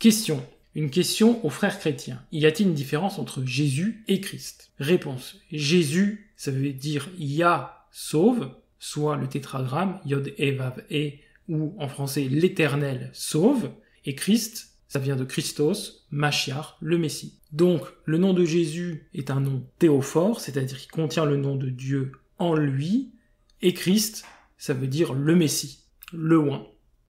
Question. Une question aux frères chrétiens. Y a-t-il une différence entre Jésus et Christ Réponse. Jésus, ça veut dire a » sauve, soit le tétragramme, Yod E E, ou en français l'éternel sauve, et Christ, ça vient de Christos, Machiar, le Messie. Donc, le nom de Jésus est un nom théophore, c'est-à-dire qu'il contient le nom de Dieu en lui, et Christ, ça veut dire le Messie, le Oint.